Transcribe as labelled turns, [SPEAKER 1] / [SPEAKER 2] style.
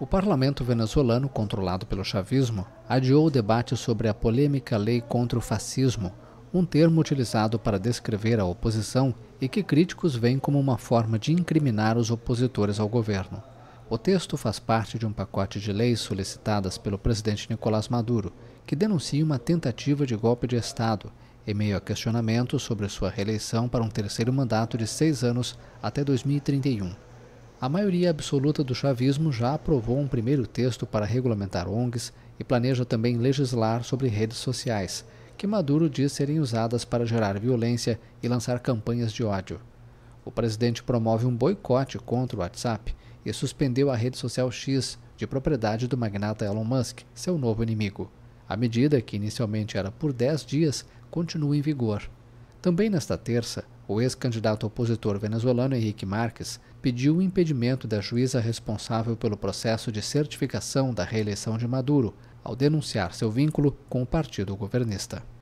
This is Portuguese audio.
[SPEAKER 1] O parlamento venezuelano, controlado pelo chavismo, adiou o debate sobre a polêmica lei contra o fascismo, um termo utilizado para descrever a oposição e que críticos veem como uma forma de incriminar os opositores ao governo. O texto faz parte de um pacote de leis solicitadas pelo presidente Nicolás Maduro, que denuncia uma tentativa de golpe de Estado, em meio a questionamentos sobre sua reeleição para um terceiro mandato de seis anos até 2031. A maioria absoluta do chavismo já aprovou um primeiro texto para regulamentar ONGs e planeja também legislar sobre redes sociais, que Maduro diz serem usadas para gerar violência e lançar campanhas de ódio. O presidente promove um boicote contra o WhatsApp e suspendeu a rede social X, de propriedade do magnata Elon Musk, seu novo inimigo. A medida, que inicialmente era por 10 dias, continua em vigor. Também nesta terça, o ex-candidato opositor venezuelano Henrique Marques pediu o impedimento da juíza responsável pelo processo de certificação da reeleição de Maduro, ao denunciar seu vínculo com o partido governista.